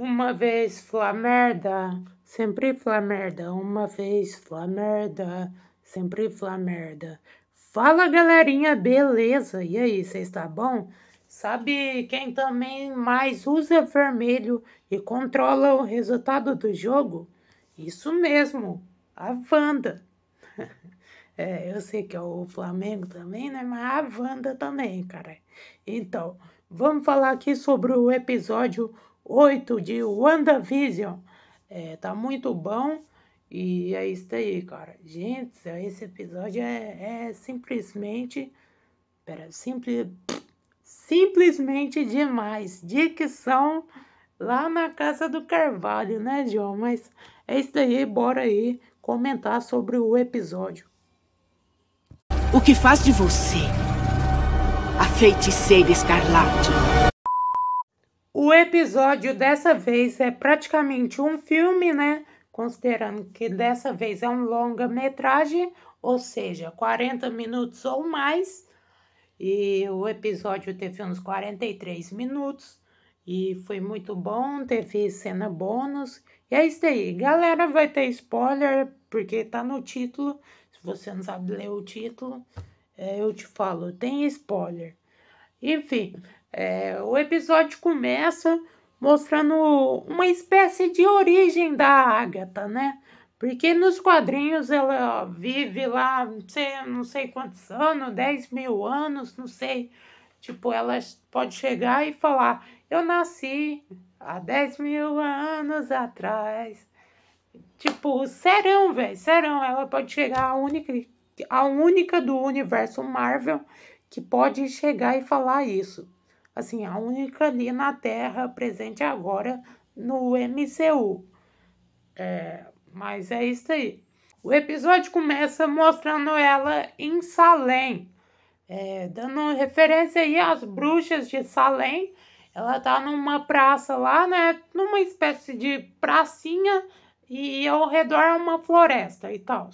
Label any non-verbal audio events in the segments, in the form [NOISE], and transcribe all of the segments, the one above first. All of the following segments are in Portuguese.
Uma vez Flamerda, sempre Flamerda, uma vez Flamerda, sempre Flamerda. Fala galerinha, beleza? E aí, você tá bom? Sabe quem também mais usa vermelho e controla o resultado do jogo? Isso mesmo, a Wanda. [LAUGHS] é, eu sei que é o Flamengo também, né? Mas a Wanda também, cara. Então, vamos falar aqui sobre o episódio 8 de WandaVision. É, tá muito bom. E é isso aí, cara. Gente, esse episódio é, é simplesmente. Pera, simples. Simplesmente demais. Dicção lá na casa do Carvalho, né, João? Mas é isso aí, bora aí comentar sobre o episódio. O que faz de você a feiticeira escarlate? O episódio dessa vez é praticamente um filme, né? Considerando que hum. dessa vez é um longa-metragem, ou seja, 40 minutos ou mais. E o episódio teve uns 43 minutos e foi muito bom, teve cena bônus. E é isso aí, galera, vai ter spoiler porque tá no título. Se você não sabe ler o título, é, eu te falo, tem spoiler. Enfim, é, o episódio começa mostrando uma espécie de origem da Agatha, né? Porque nos quadrinhos ela vive lá, não sei, não sei quantos anos, 10 mil anos, não sei. Tipo, ela pode chegar e falar: Eu nasci há 10 mil anos atrás. Tipo, serão, velho, serão. Ela pode chegar a única, a única do universo Marvel que pode chegar e falar isso assim, a única ali na Terra presente agora no MCU. É, mas é isso aí. O episódio começa mostrando ela em Salem, é, dando referência aí às bruxas de Salem. Ela tá numa praça lá, né? Numa espécie de pracinha e ao redor é uma floresta e tal.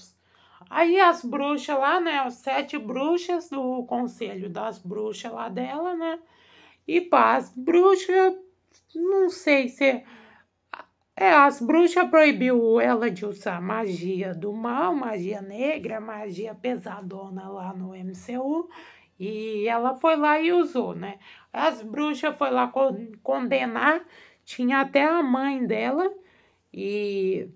Aí as bruxas lá, né? As sete bruxas do conselho das bruxas lá dela, né? E paz as bruxas, não sei se. É, as bruxas proibiu ela de usar magia do mal, magia negra, magia pesadona lá no MCU. E ela foi lá e usou, né? As bruxas foi lá condenar, tinha até a mãe dela. E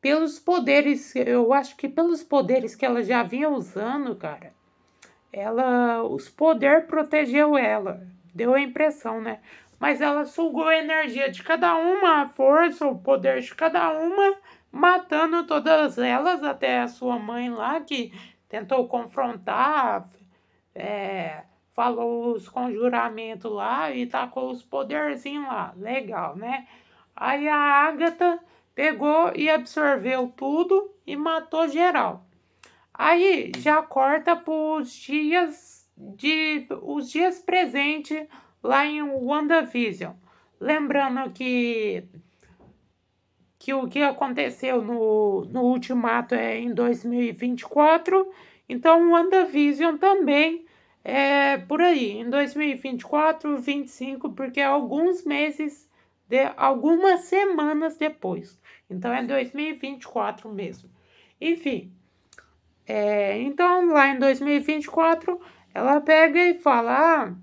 pelos poderes, eu acho que pelos poderes que ela já vinha usando, cara, ela os poder protegeu ela. Deu a impressão, né? Mas ela sugou a energia de cada uma, a força, o poder de cada uma, matando todas elas, até a sua mãe lá, que tentou confrontar, é, falou os conjuramentos lá e tacou os poderzinhos lá. Legal, né? Aí a Ágata pegou e absorveu tudo e matou geral. Aí já corta para os dias de os dias presentes lá em WandaVision. Lembrando que, que o que aconteceu no, no Ultimato é em 2024, então WandaVision também é por aí, em 2024, 25, porque é alguns meses, de, algumas semanas depois. Então é 2024 mesmo. Enfim, é, então lá em 2024 ela pega e fala: ah,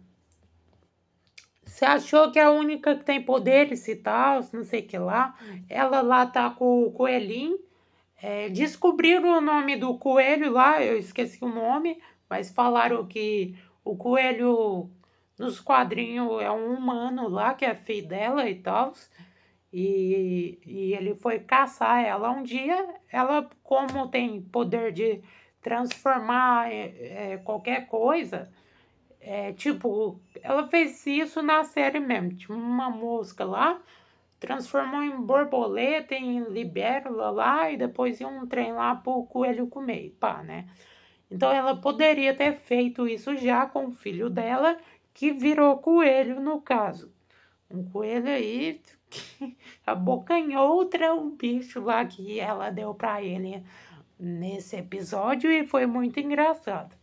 você achou que é a única que tem poderes e tal, não sei o que lá. Ela lá tá com o coelhinho. É, descobriram o nome do coelho lá, eu esqueci o nome, mas falaram que o coelho nos quadrinhos é um humano lá, que é filho dela e tal. E, e ele foi caçar ela um dia. Ela, como tem poder de transformar é, qualquer coisa. É, tipo, ela fez isso na série mesmo. Tinha uma mosca lá, transformou em borboleta, em libérula lá, e depois em um trem lá pro coelho comer, pá, né? Então ela poderia ter feito isso já com o filho dela, que virou coelho no caso. Um coelho aí que [LAUGHS] abocanhou outra, um bicho lá que ela deu para ele nesse episódio e foi muito engraçado.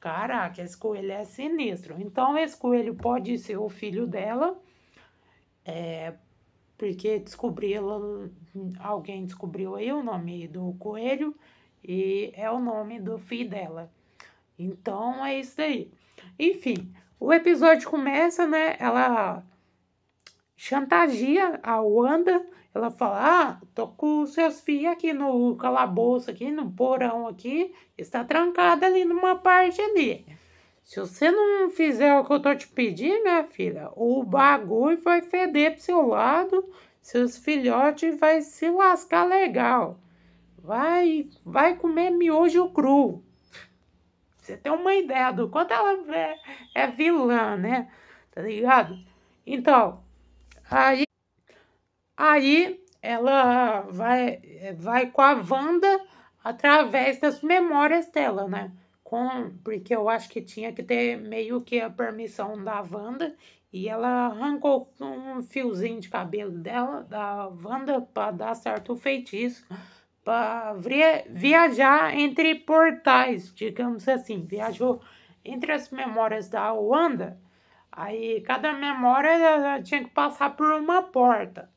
Caraca, esse coelho é sinistro. Então, esse coelho pode ser o filho dela, é, porque descobriu alguém descobriu aí o nome do coelho e é o nome do filho dela. Então, é isso aí. Enfim, o episódio começa, né? Ela chantageia a Wanda ela fala: Ah, tô com seus filhos aqui no calabouço, aqui no porão aqui. Está trancada ali numa parte ali. Se você não fizer o que eu tô te pedindo, minha filha, o bagulho vai feder pro seu lado. Seus filhotes vai se lascar legal. Vai, vai comer miojo cru. Você tem uma ideia do quanto ela é, é vilã, né? Tá ligado? Então, aí Aí ela vai, vai com a Wanda através das memórias dela, né? Com, porque eu acho que tinha que ter meio que a permissão da Wanda e ela arrancou um fiozinho de cabelo dela, da Wanda, para dar certo feitiço, para viajar entre portais, digamos assim. Viajou entre as memórias da Wanda, aí cada memória tinha que passar por uma porta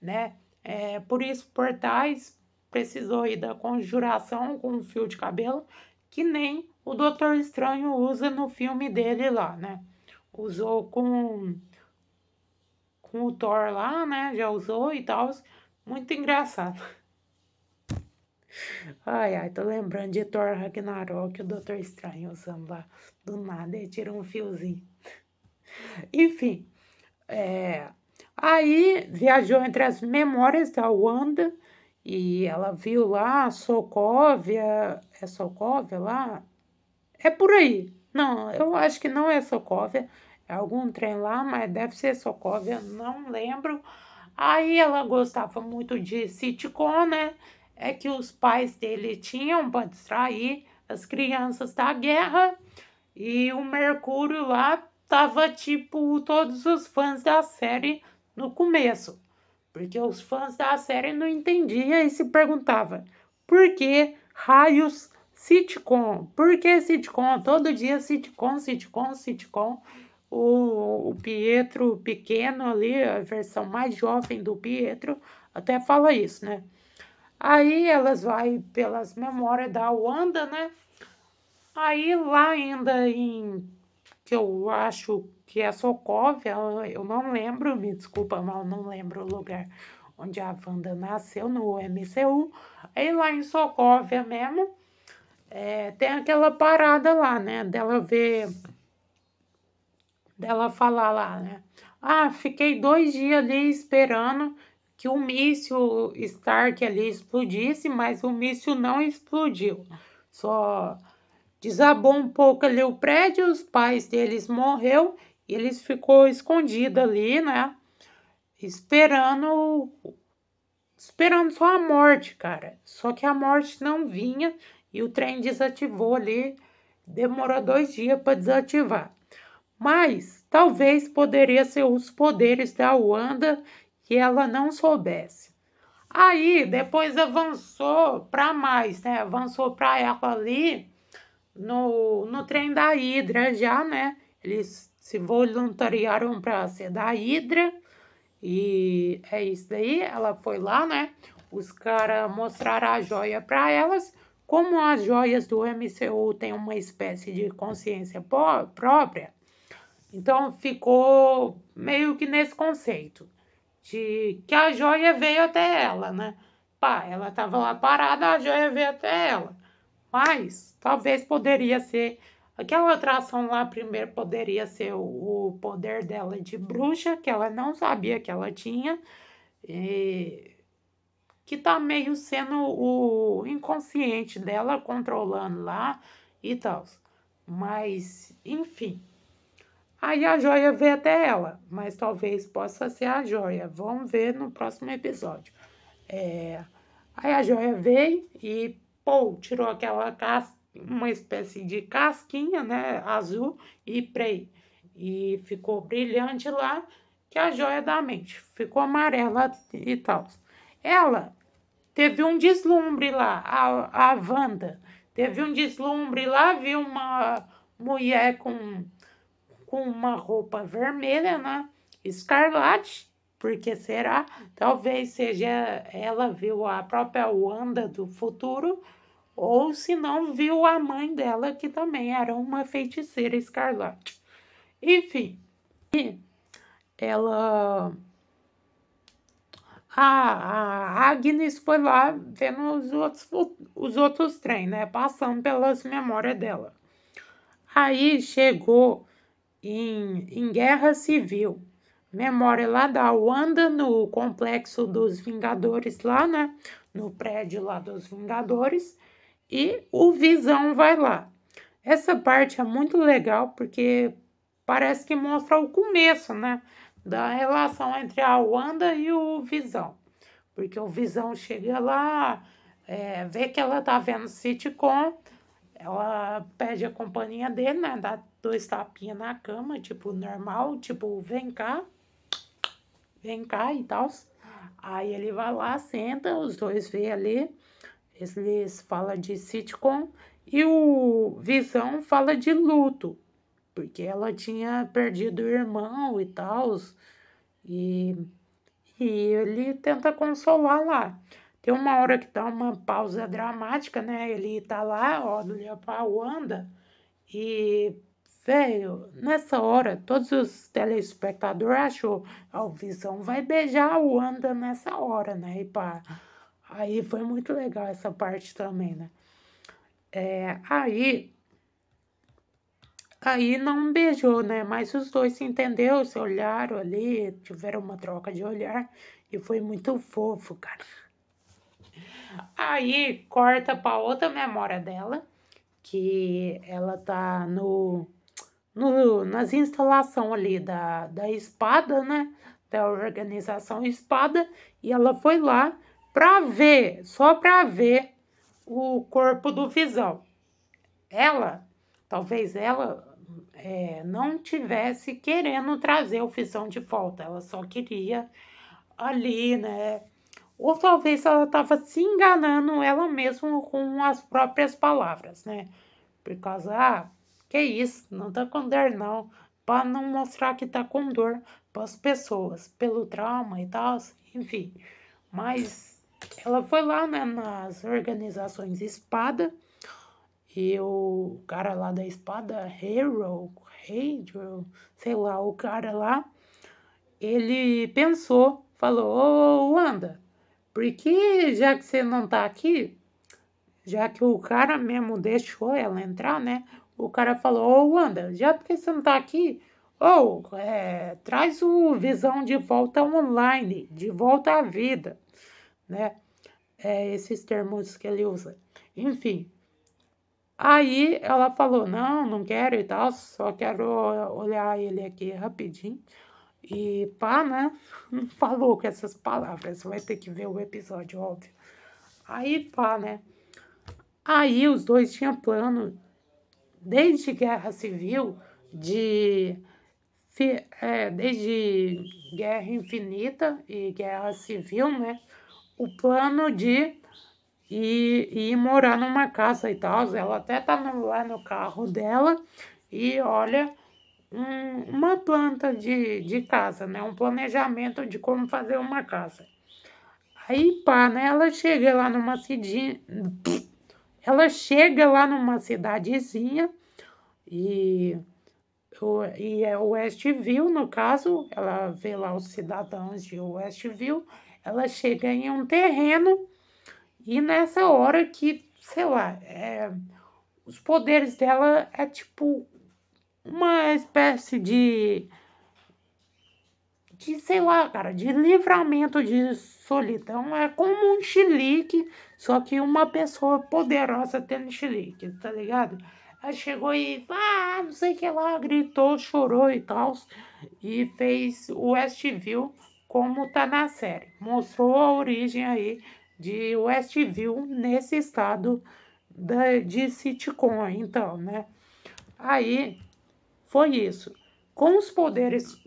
né? É, por isso, Portais precisou ir da conjuração com um fio de cabelo, que nem o Doutor Estranho usa no filme dele lá, né? Usou com, com o Thor lá, né? Já usou e tal. Muito engraçado. Ai, ai, tô lembrando de Thor Ragnarok, o Doutor Estranho usando lá. Do nada, e tira um fiozinho. Enfim, é, Aí viajou entre as memórias da Wanda e ela viu lá Sokovia, é Sokovia lá? É por aí. Não, eu acho que não é Sokovia, é algum trem lá, mas deve ser Sokovia, não lembro. Aí ela gostava muito de sitcom, né? É que os pais dele tinham para distrair as crianças da guerra e o Mercúrio lá tava tipo todos os fãs da série no começo, porque os fãs da série não entendiam e se perguntavam por que raios sitcom? Por que sitcom? Todo dia sitcom, sitcom, sitcom. O, o Pietro pequeno ali, a versão mais jovem do Pietro, até fala isso, né? Aí elas vai pelas memórias da Wanda, né? Aí lá ainda em que eu acho que é Sokovia, eu não lembro, me desculpa, mas não lembro o lugar onde a Wanda nasceu, no MCU. Aí é lá em Sokovia mesmo, é, tem aquela parada lá, né, dela ver, dela falar lá, né. Ah, fiquei dois dias ali esperando que o míssil Stark ali explodisse, mas o míssil não explodiu. Só Desabou um pouco ali o prédio, os pais deles morreu e eles ficou escondido ali, né? Esperando esperando só a morte, cara. Só que a morte não vinha e o trem desativou ali. Demorou dois dias para desativar. Mas talvez poderia ser os poderes da Wanda que ela não soubesse. Aí depois avançou para mais, né? Avançou para ela ali no, no trem da Hidra já, né? Eles se voluntariaram para ser da Hidra e é isso daí. Ela foi lá, né? Os caras mostraram a joia para elas. Como as joias do MCU têm uma espécie de consciência própria, então ficou meio que nesse conceito de que a joia veio até ela, né? Pá, ela tava lá parada, a joia veio até ela. Mas talvez poderia ser. Aquela atração lá primeiro poderia ser o, o poder dela de bruxa, que ela não sabia que ela tinha. E que tá meio sendo o inconsciente dela controlando lá e tal. Mas, enfim. Aí a joia vê até ela, mas talvez possa ser a joia. Vamos ver no próximo episódio. É... Aí a joia veio e Paul tirou aquela casca, uma espécie de casquinha, né, azul e prei, e ficou brilhante lá, que é a joia da mente, ficou amarela e tal. Ela teve um deslumbre lá, a, a Wanda, teve um deslumbre lá, viu uma mulher com, com uma roupa vermelha, né, escarlate, porque será? Talvez seja ela viu a própria Wanda do futuro ou se não viu a mãe dela, que também era uma feiticeira escarlate. Enfim, ela. A, a Agnes foi lá vendo os outros, os outros trem, né? Passando pelas memórias dela. Aí chegou em, em Guerra Civil. Memória lá da Wanda no complexo dos Vingadores, lá, né? No prédio lá dos Vingadores e o Visão vai lá. Essa parte é muito legal porque parece que mostra o começo, né? Da relação entre a Wanda e o Visão. Porque o Visão chega lá, é, vê que ela tá vendo sitcom, ela pede a companhia dele, né? Dá dois tapinhas na cama, tipo, normal, tipo, vem cá, vem cá e tal. Aí ele vai lá, senta, os dois vê ali. Eles fala de sitcom e o Visão fala de luto, porque ela tinha perdido o irmão e tal. E, e ele tenta consolar lá. Tem uma hora que dá uma pausa dramática, né? Ele tá lá, ó, olha pra Wanda. E, velho, nessa hora, todos os telespectadores acham ah, ó, o Visão vai beijar a Wanda nessa hora, né? E pá. Pra Aí foi muito legal essa parte também, né? É, aí. Aí não beijou, né? Mas os dois se entenderam, se olharam ali, tiveram uma troca de olhar e foi muito fofo, cara. Aí corta pra outra memória dela, que ela tá no, no nas instalações ali da, da espada, né? Da organização espada, e ela foi lá para ver, só para ver o corpo do Visão. Ela, talvez ela é, não tivesse querendo trazer o Visão de volta, ela só queria ali, né? Ou talvez ela estava se enganando ela mesma com as próprias palavras, né? Por causa, ah, que isso, não tá com dor não, para não mostrar que tá com dor para as pessoas, pelo trauma e tal, enfim. Mas ela foi lá né, nas organizações Espada e o cara lá da Espada, Hero, Hero, sei lá, o cara lá, ele pensou, falou: Ô, Wanda, por que já que você não tá aqui, já que o cara mesmo deixou ela entrar, né? O cara falou: Ô, Wanda, já porque você não tá aqui, ou oh, é, traz o Visão de volta online, de volta à vida né? É, esses termos que ele usa. Enfim. Aí ela falou: não, não quero e tal, só quero olhar ele aqui rapidinho. E pá, né? Não falou com essas palavras, vai ter que ver o episódio, óbvio. Aí pá, né? Aí os dois tinham plano, desde guerra civil, de. É, desde guerra infinita e guerra civil, né? o plano de ir, ir morar numa casa e tal. Ela até tá no, lá no carro dela e olha um, uma planta de, de casa, né? Um planejamento de como fazer uma casa. Aí pá, né? Ela chega lá numa cidinha. Ela chega lá numa cidadezinha e o, e é Westview, no caso, ela vê lá os cidadãos de Westview ela chega em um terreno e nessa hora que, sei lá, é, os poderes dela é tipo uma espécie de de, sei lá, cara, de livramento de solidão. É como um xilique, só que uma pessoa poderosa tendo xilique, tá ligado? ela chegou e, ah, não sei o que lá, gritou, chorou e tal, e fez o Westview como tá na série. Mostrou a origem aí de Westview nesse estado da, de sitcom, então, né? Aí foi isso. Com os poderes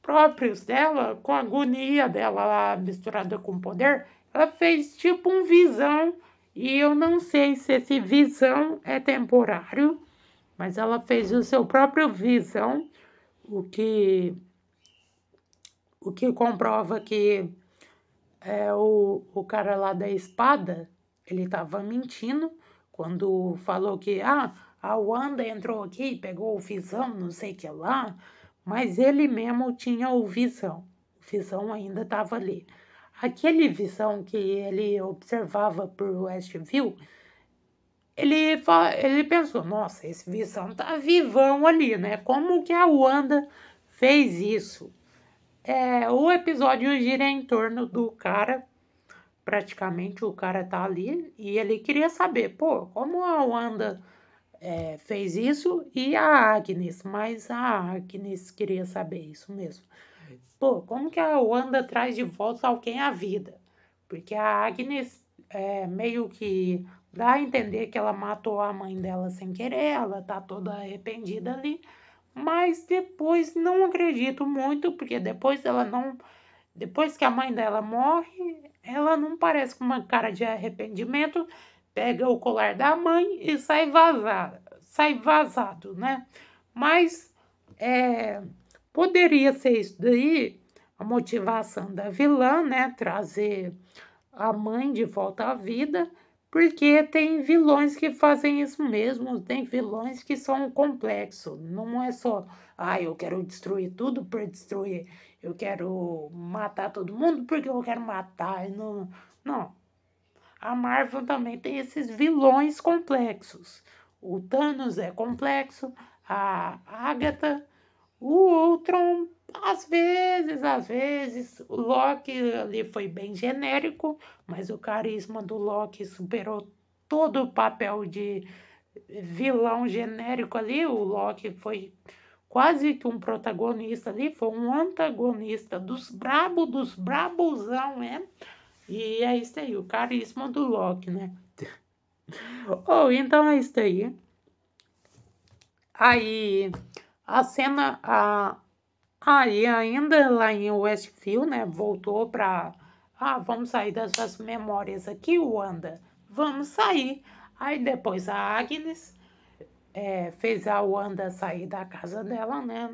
próprios dela, com a agonia dela lá misturada com poder, ela fez tipo um visão. E eu não sei se esse visão é temporário, mas ela fez o seu próprio visão, o que o que comprova que é, o, o cara lá da espada, ele estava mentindo quando falou que ah, a Wanda entrou aqui, pegou o Visão, não sei o que lá, mas ele mesmo tinha o Visão. O Visão ainda estava ali. Aquele Visão que ele observava por Westview, ele, ele pensou, nossa, esse Visão tá vivão ali, né? Como que a Wanda fez isso? É, o episódio gira em torno do cara. Praticamente o cara tá ali e ele queria saber, pô, como a Wanda é, fez isso e a Agnes, mas a Agnes queria saber isso mesmo. Pô, como que a Wanda traz de volta alguém à vida? Porque a Agnes é, meio que dá a entender que ela matou a mãe dela sem querer, ela tá toda arrependida ali. Mas depois não acredito muito, porque depois ela não. Depois que a mãe dela morre, ela não parece com uma cara de arrependimento, pega o colar da mãe e sai vazado sai vazado, né? Mas é, poderia ser isso daí, a motivação da vilã, né? Trazer a mãe de volta à vida porque tem vilões que fazem isso mesmo, tem vilões que são complexos, não é só, ah, eu quero destruir tudo por destruir, eu quero matar todo mundo porque eu quero matar, não, não. A Marvel também tem esses vilões complexos. O Thanos é complexo, a Agatha, o Ultron às vezes, às vezes, o Loki ali foi bem genérico, mas o carisma do Loki superou todo o papel de vilão genérico ali. O Loki foi quase que um protagonista ali, foi um antagonista dos brabo, dos brabuzão, né? E é isso aí, o carisma do Loki, né? Ou [LAUGHS] oh, então é isso aí. Aí a cena, a, Aí, ah, ainda lá em Westfield, né, voltou para. Ah, vamos sair dessas memórias aqui, Wanda. Vamos sair. Aí depois a Agnes é, fez a Wanda sair da casa dela, né?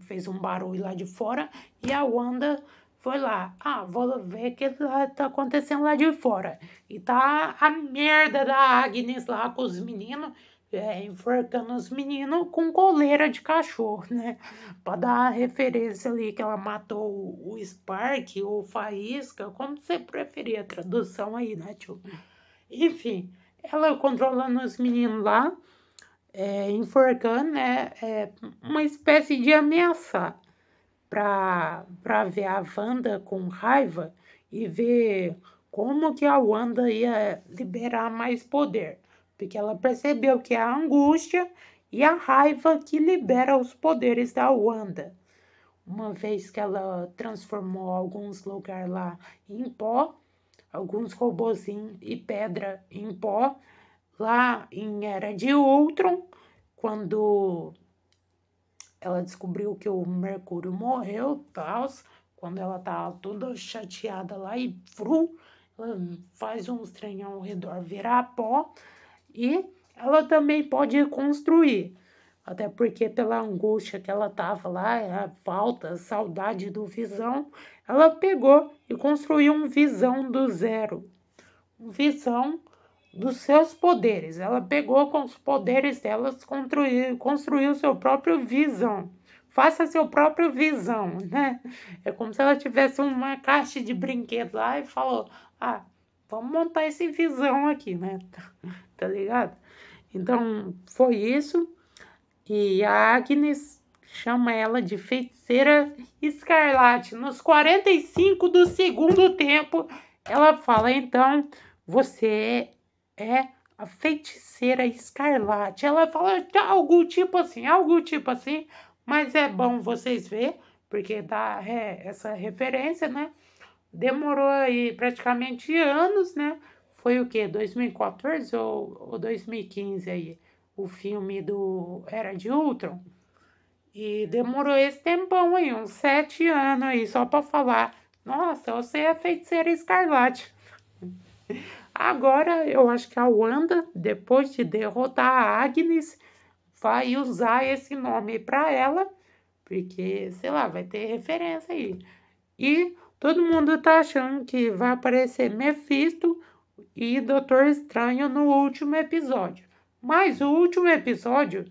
Fez um barulho lá de fora. E a Wanda foi lá. Ah, vou ver o que tá, tá acontecendo lá de fora. E tá a merda da Agnes lá com os meninos é, enforcando os meninos com coleira de cachorro, né? Pra dar a referência ali que ela matou o Spark ou Faísca, como você preferir a tradução aí, né, tio? Enfim, ela controlando os meninos lá, é, enforcando, né? É, uma espécie de ameaça pra, pra ver a Wanda com raiva e ver como que a Wanda ia liberar mais poder porque ela percebeu que é a angústia e a raiva que libera os poderes da Wanda. Uma vez que ela transformou alguns lugares lá em pó, alguns robozinhos e pedra em pó, lá em Era de Ultron, quando ela descobriu que o Mercúrio morreu, tal, quando ela tá toda chateada lá e fru, ela faz um estranho ao redor virar pó. E ela também pode construir Até porque, pela angústia que ela tava lá, a falta, a saudade do Visão, ela pegou e construiu um Visão do zero. Um Visão dos seus poderes. Ela pegou com os poderes dela construiu, construiu seu próprio Visão. Faça seu próprio Visão, né? É como se ela tivesse uma caixa de brinquedo lá e falou: Ah, vamos montar esse visão aqui, né? Tá, tá, ligado? Então, foi isso. E a Agnes chama ela de feiticeira escarlate. Nos 45 do segundo tempo, ela fala: então, você é, é a feiticeira escarlate. Ela fala algo tipo assim, algo tipo assim, mas é bom vocês verem porque dá é, essa referência, né? demorou aí praticamente anos, né? Foi o que? 2014 ou, ou 2015 aí, o filme do Era de Ultron. E demorou esse tempão aí, uns sete anos aí, só para falar. Nossa, você é feiticeira escarlate. [LAUGHS] Agora eu acho que a Wanda, depois de derrotar a Agnes, vai usar esse nome para ela, porque sei lá, vai ter referência aí. E Todo mundo tá achando que vai aparecer Mephisto e Doutor Estranho no último episódio. Mas o último episódio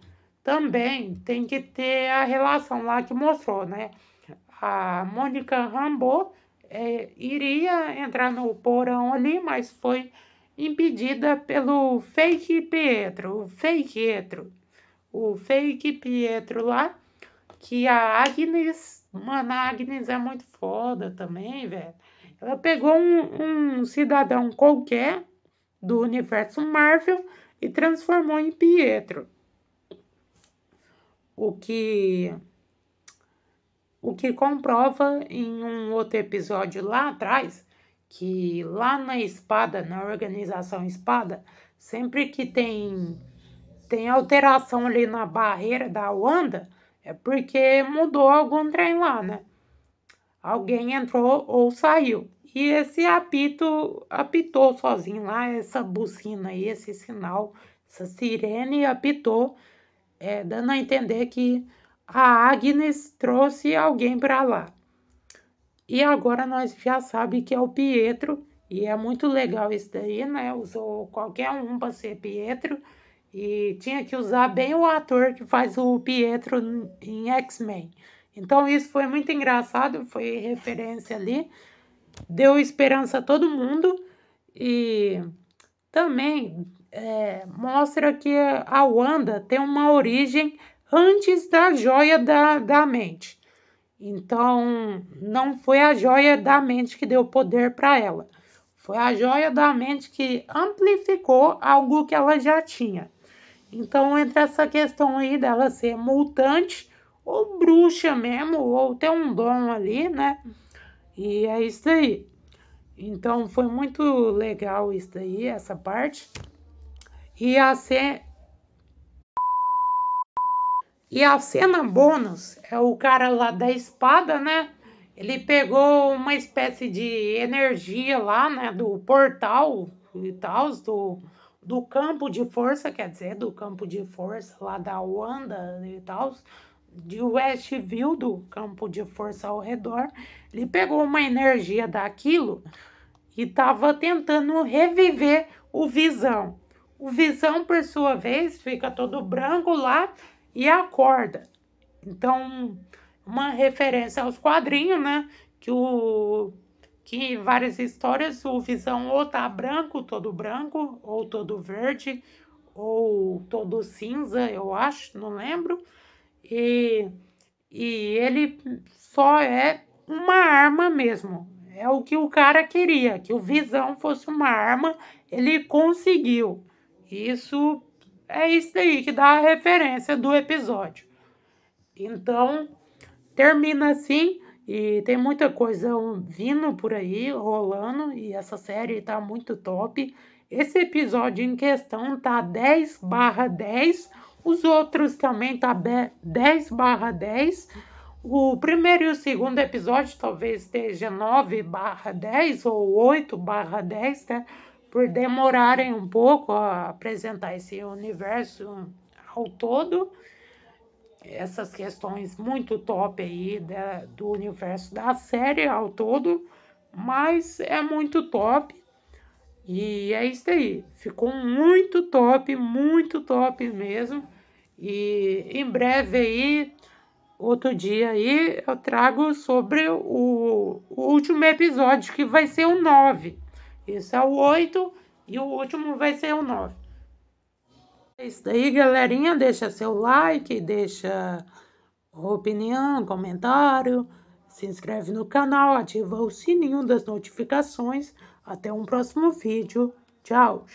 também tem que ter a relação lá que mostrou, né? A Mônica Rambeau é, iria entrar no porão ali, mas foi impedida pelo fake Pietro, o fake Pietro, o fake Pietro lá, que a Agnes Mano, a Agnes é muito foda também, velho. Ela pegou um, um cidadão qualquer do universo Marvel e transformou em Pietro. O que o que comprova em um outro episódio lá atrás que lá na Espada, na organização Espada, sempre que tem tem alteração ali na barreira da Wanda, é porque mudou algum trem lá, né? Alguém entrou ou saiu. E esse apito apitou sozinho lá, essa buzina aí, esse sinal, essa sirene apitou, é, dando a entender que a Agnes trouxe alguém para lá. E agora nós já sabemos que é o Pietro, e é muito legal isso daí, né? Usou qualquer um para ser Pietro. E tinha que usar bem o ator que faz o Pietro em X-Men. Então isso foi muito engraçado, foi referência ali. Deu esperança a todo mundo e também é, mostra que a Wanda tem uma origem antes da joia da, da mente. Então, não foi a joia da mente que deu poder para ela. Foi a joia da mente que amplificou algo que ela já tinha. Então entra essa questão aí dela ser mutante ou bruxa mesmo, ou ter um dom ali, né? E é isso aí. Então foi muito legal isso aí, essa parte. E a cena. E a cena bônus é o cara lá da espada, né? Ele pegou uma espécie de energia lá, né? Do portal e tal, do do campo de força, quer dizer, do campo de força lá da Wanda e tal, de Westview, do campo de força ao redor, ele pegou uma energia daquilo e estava tentando reviver o Visão. O Visão, por sua vez, fica todo branco lá e acorda. Então, uma referência aos quadrinhos, né? Que o que várias histórias o Visão ou tá branco, todo branco, ou todo verde, ou todo cinza, eu acho, não lembro. E, e ele só é uma arma mesmo. É o que o cara queria, que o Visão fosse uma arma, ele conseguiu. Isso é isso aí que dá a referência do episódio. Então, termina assim e tem muita coisa vindo por aí, rolando, e essa série tá muito top. Esse episódio em questão tá 10 barra 10. Os outros também tá 10 barra 10. O primeiro e o segundo episódio talvez esteja 9 barra 10 ou 8 barra 10, né? Por demorarem um pouco a apresentar esse universo ao todo essas questões muito top aí da, do universo da série ao todo, mas é muito top. E é isso aí, ficou muito top, muito top mesmo. E em breve aí, outro dia aí, eu trago sobre o, o último episódio, que vai ser o 9. Esse é o 8 e o último vai ser o 9. É isso aí, galerinha. Deixa seu like, deixa opinião, comentário, se inscreve no canal, ativa o sininho das notificações. Até um próximo vídeo. Tchau!